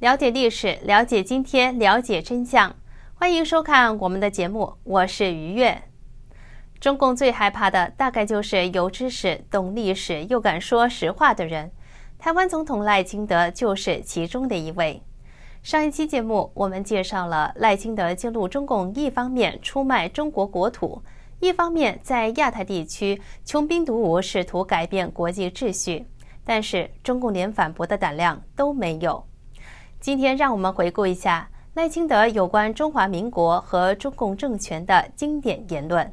了解历史，了解今天，了解真相。欢迎收看我们的节目，我是于悦。中共最害怕的大概就是有知识、懂历史又敢说实话的人。台湾总统赖清德就是其中的一位。上一期节目我们介绍了赖清德揭露中共一方面出卖中国国土，一方面在亚太地区穷兵黩武，试图改变国际秩序。但是中共连反驳的胆量都没有。今天，让我们回顾一下赖清德有关中华民国和中共政权的经典言论。《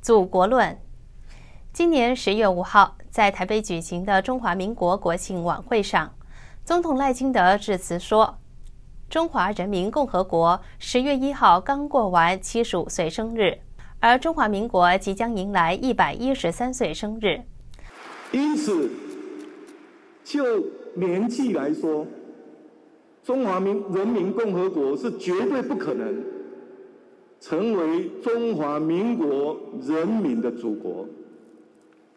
祖国论》今年十月五号，在台北举行的中华民国国庆晚会上，总统赖清德致辞说：“中华人民共和国十月一号刚过完七十五岁生日，而中华民国即将迎来一百一十三岁生日。因此，就年纪来说，”中华民人民共和国是绝对不可能成为中华民国人民的祖国，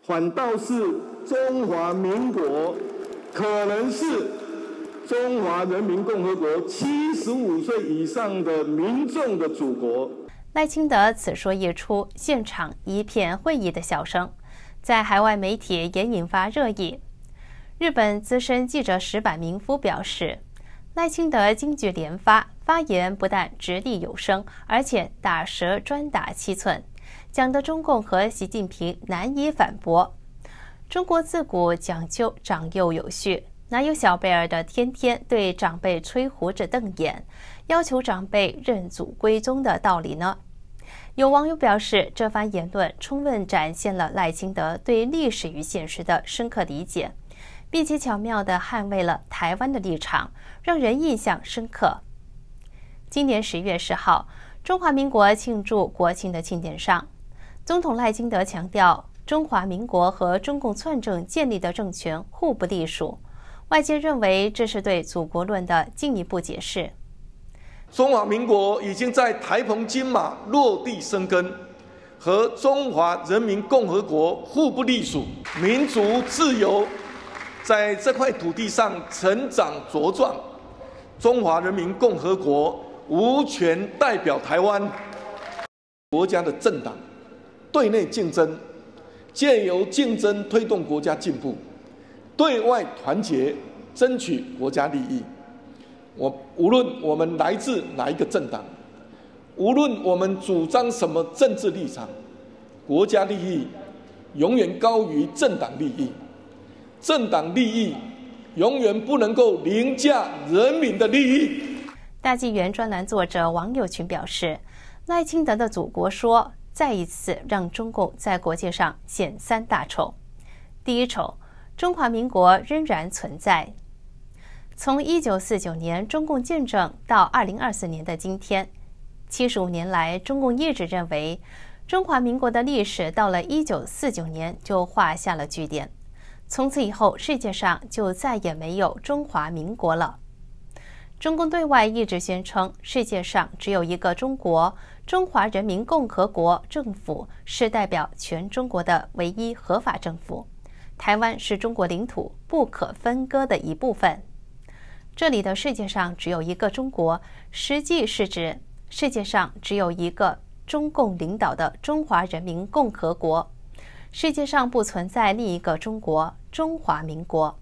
反倒是中华民国可能是中华人民共和国七十五岁以上的民众的祖国。赖清德此说一出，现场一片会议的笑声，在海外媒体也引发热议。日本资深记者石坂明夫表示。赖清德金句连发，发言不但掷地有声，而且打蛇专打七寸，讲的中共和习近平难以反驳。中国自古讲究长幼有序，哪有小辈儿的天天对长辈吹胡子瞪眼，要求长辈认祖归宗的道理呢？有网友表示，这番言论充分展现了赖清德对历史与现实的深刻理解。并且巧妙地捍卫了台湾的立场，让人印象深刻。今年十月十号，中华民国庆祝国庆的庆典上，总统赖清德强调，中华民国和中共篡政建立的政权互不隶属。外界认为这是对祖国论的进一步解释。中华民国已经在台澎金马落地生根，和中华人民共和国互不隶属，民族自由。在这块土地上成长茁壮，中华人民共和国无权代表台湾国家的政党对内竞争，借由竞争推动国家进步，对外团结争取国家利益。我无论我们来自哪一个政党，无论我们主张什么政治立场，国家利益永远高于政党利益。政党利益永远不能够凌驾人民的利益。大纪元专栏作者王友群表示：“赖清德的祖国说，再一次让中共在国际上显三大丑。第一丑，中华民国仍然存在。从一九四九年中共建政到二零二四年的今天，七十五年来，中共一直认为中华民国的历史到了一九四九年就画下了句点。”从此以后，世界上就再也没有中华民国了。中共对外一直宣称，世界上只有一个中国，中华人民共和国政府是代表全中国的唯一合法政府，台湾是中国领土不可分割的一部分。这里的“世界上只有一个中国”，实际是指世界上只有一个中共领导的中华人民共和国。世界上不存在另一个中国、中华民国。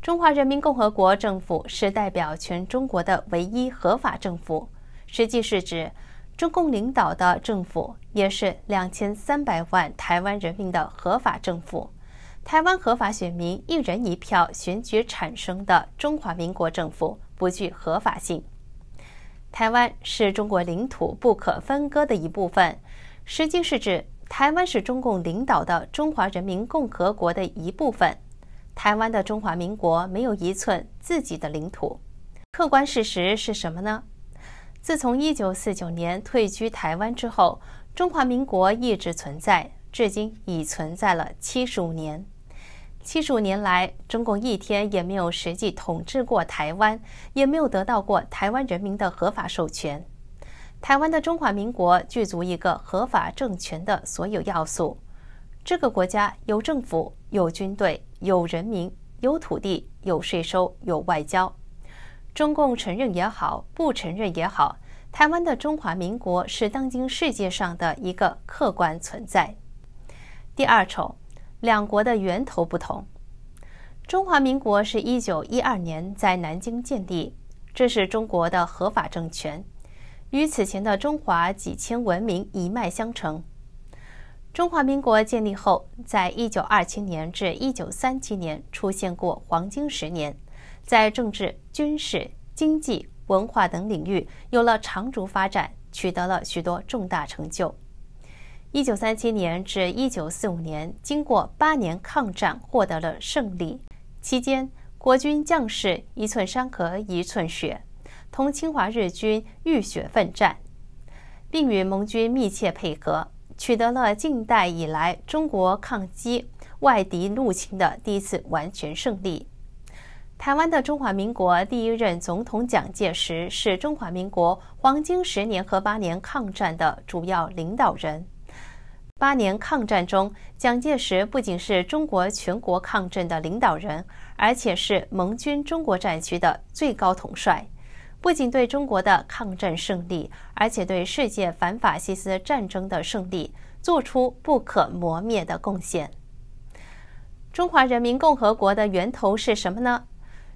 中华人民共和国政府是代表全中国的唯一合法政府，实际是指中共领导的政府，也是两千三百万台湾人民的合法政府。台湾合法选民一人一票选举产生的中华民国政府不具合法性。台湾是中国领土不可分割的一部分，实际是指。台湾是中共领导的中华人民共和国的一部分，台湾的中华民国没有一寸自己的领土。客观事实是什么呢？自从1949年退居台湾之后，中华民国一直存在，至今已存在了75年。75年来，中共一天也没有实际统治过台湾，也没有得到过台湾人民的合法授权。台湾的中华民国具足一个合法政权的所有要素，这个国家有政府、有军队、有人民、有土地、有税收、有外交。中共承认也好，不承认也好，台湾的中华民国是当今世界上的一个客观存在。第二重，两国的源头不同，中华民国是一九一二年在南京建立，这是中国的合法政权。与此前的中华几千文明一脉相承。中华民国建立后，在一九二七年至一九三七年出现过黄金十年，在政治、军事、经济、文化等领域有了长足发展，取得了许多重大成就。一九三七年至一九四五年，经过八年抗战，获得了胜利。期间，国军将士一寸山河一寸血。同侵华日军浴血奋战，并与盟军密切配合，取得了近代以来中国抗击外敌入侵的第一次完全胜利。台湾的中华民国第一任总统蒋介石是中华民国黄金十年和八年抗战的主要领导人。八年抗战中，蒋介石不仅是中国全国抗战的领导人，而且是盟军中国战区的最高统帅。不仅对中国的抗战胜利，而且对世界反法西斯战争的胜利做出不可磨灭的贡献。中华人民共和国的源头是什么呢？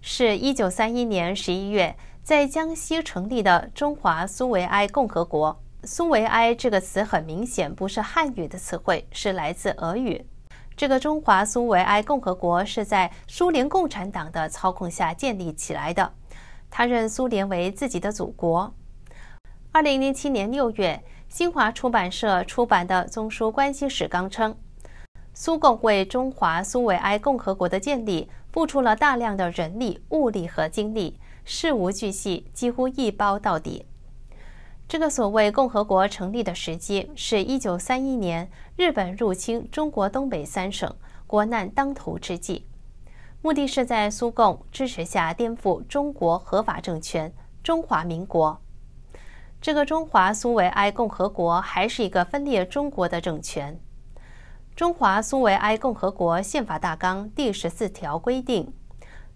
是一九三一年十一月在江西成立的中华苏维埃共和国。苏维埃这个词很明显不是汉语的词汇，是来自俄语。这个中华苏维埃共和国是在苏联共产党的操控下建立起来的。他认苏联为自己的祖国。二零零七年六月，新华出版社出版的《中苏关系史纲》称，苏共为中华苏维埃共和国的建立付出了大量的人力、物力和精力，事无巨细，几乎一包到底。这个所谓共和国成立的时机，是一九三一年日本入侵中国东北三省，国难当头之际。目的是在苏共支持下颠覆中国合法政权——中华民国。这个中华苏维埃共和国还是一个分裂中国的政权。中华苏维埃共和国宪法大纲第十四条规定，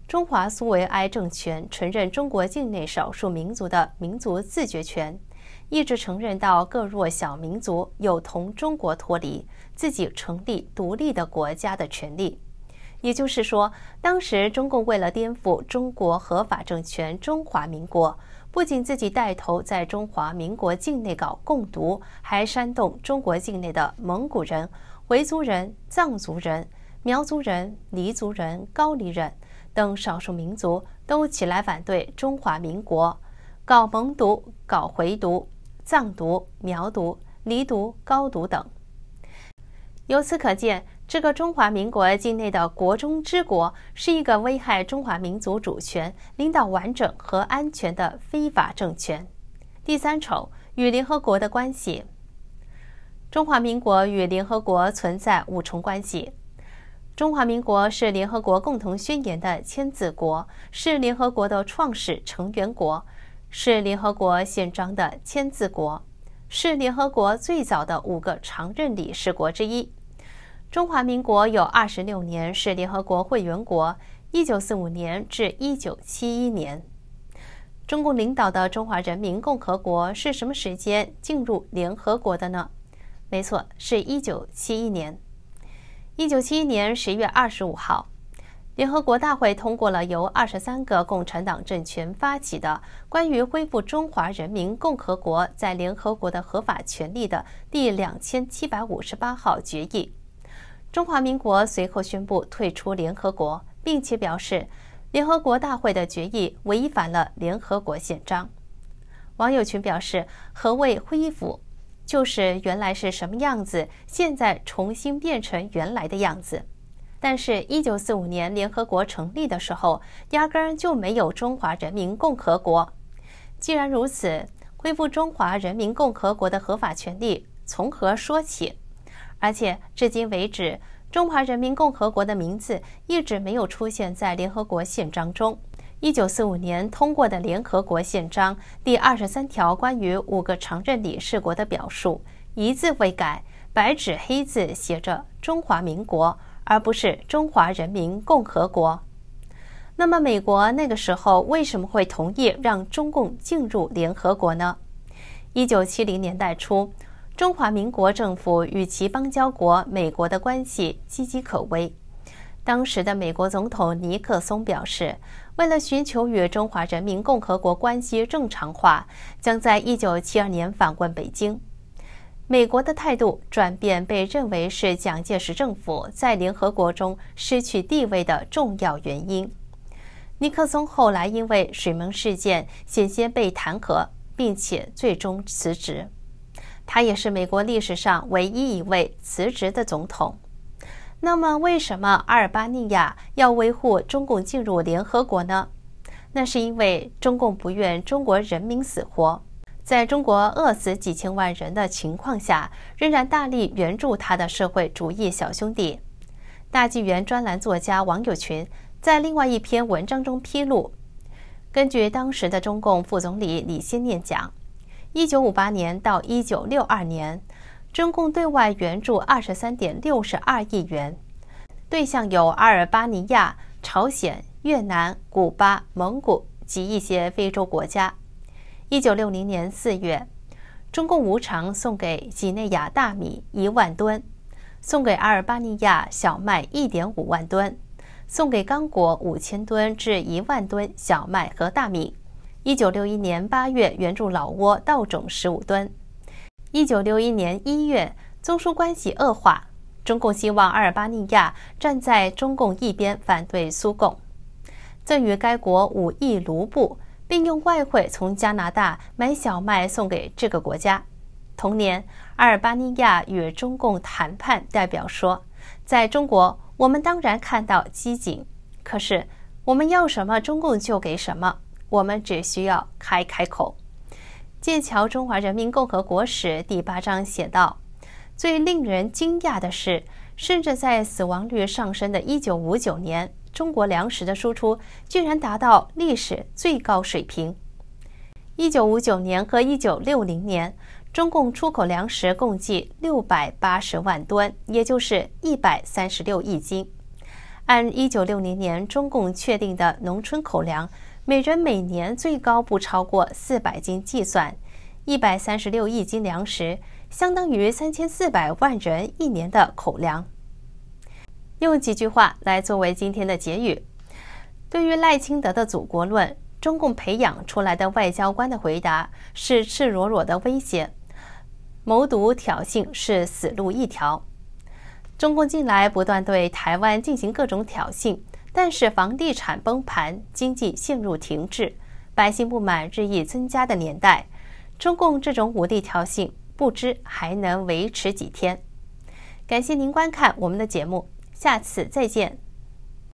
中华苏维埃政权承认中国境内少数民族的民族自决权，一直承认到各弱小民族有同中国脱离、自己成立独立的国家的权利。也就是说，当时中共为了颠覆中国合法政权中华民国，不仅自己带头在中华民国境内搞共读，还煽动中国境内的蒙古人、回族人、藏族人、苗族人、黎族人、高黎人等少数民族都起来反对中华民国，搞蒙读、搞回读、藏读、苗读、黎读、高读等。由此可见。这个中华民国境内的“国中之国”，是一个危害中华民族主权、领导完整和安全的非法政权。第三丑与联合国的关系：中华民国与联合国存在五重关系。中华民国是联合国共同宣言的签字国，是联合国的创始成员国，是联合国宪章的签字国，是联合国最早的五个常任理事国之一。中华民国有二十六年是联合国会员国，一九四五年至一九七一年。中共领导的中华人民共和国是什么时间进入联合国的呢？没错，是一九七一年。一九七一年十月二十五号，联合国大会通过了由二十三个共产党政权发起的关于恢复中华人民共和国在联合国的合法权利的第两千七百五十八号决议。中华民国随后宣布退出联合国，并且表示，联合国大会的决议违反了联合国宪章。网友群表示：“何谓恢复？就是原来是什么样子，现在重新变成原来的样子。”但是，一九四五年联合国成立的时候，压根儿就没有中华人民共和国。既然如此，恢复中华人民共和国的合法权利从何说起？而且，至今为止，中华人民共和国的名字一直没有出现在联合国宪章中。一九四五年通过的联合国宪章第二十三条关于五个常任理事国的表述，一字未改，白纸黑字写着“中华民国”，而不是“中华人民共和国”。那么，美国那个时候为什么会同意让中共进入联合国呢？一九七零年代初。中华民国政府与其邦交国美国的关系岌岌可危。当时的美国总统尼克松表示，为了寻求与中华人民共和国关系正常化，将在1972年访问北京。美国的态度转变被认为是蒋介石政府在联合国中失去地位的重要原因。尼克松后来因为水门事件险些被弹劾，并且最终辞职。他也是美国历史上唯一一位辞职的总统。那么，为什么阿尔巴尼亚要维护中共进入联合国呢？那是因为中共不愿中国人民死活，在中国饿死几千万人的情况下，仍然大力援助他的社会主义小兄弟。大纪元专栏作家王友群在另外一篇文章中披露：，根据当时的中共副总理李先念讲。一九五八年到一九六二年，中共对外援助二十三点六十二亿元，对象有阿尔巴尼亚、朝鲜、越南、古巴、蒙古及一些非洲国家。一九六零年四月，中共无偿送给几内亚大米一万吨，送给阿尔巴尼亚小麦一点五万吨，送给刚果五千吨至一万吨小麦和大米。一九六一年八月，援助老挝稻种十五吨。一九六一年一月，中苏关系恶化，中共希望阿尔巴尼亚站在中共一边，反对苏共，赠予该国五亿卢布，并用外汇从加拿大买小麦送给这个国家。同年，阿尔巴尼亚与中共谈判代表说：“在中国，我们当然看到机警，可是我们要什么，中共就给什么。”我们只需要开开口。《剑桥中华人民共和国史》第八章写道：“最令人惊讶的是，甚至在死亡率上升的1959年，中国粮食的输出居然达到历史最高水平。1959年和1960年，中共出口粮食共计680万吨，也就是136亿斤。按1960年中共确定的农村口粮。”每人每年最高不超过四百斤计算，一百三十六亿斤粮食相当于三千四百万人一年的口粮。用几句话来作为今天的结语：，对于赖清德的祖国论，中共培养出来的外交官的回答是赤裸裸的威胁，谋独挑衅是死路一条。中共近来不断对台湾进行各种挑衅。但是房地产崩盘、经济陷入停滞、百姓不满日益增加的年代，中共这种武力挑衅不知还能维持几天。感谢您观看我们的节目，下次再见。